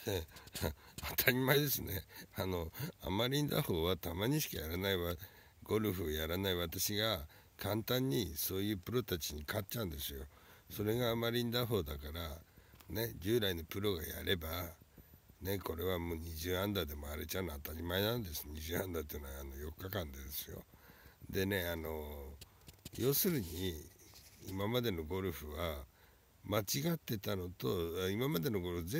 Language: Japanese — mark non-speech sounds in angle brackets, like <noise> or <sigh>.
<laughs> 当たり前ですねあのあまりん打法はたまにしかやらないわゴルフをやらない私が簡単にそういうプロたちに勝っちゃうんですよそれがあまりん打法だからね従来のプロがやればねこれはもう20アンダーでもあれちゃうの当たり前なんです20アンダーっていうのはあの4日間でですよでねあの要するに今までのゴルフは間違ってたのと今までのゴルフ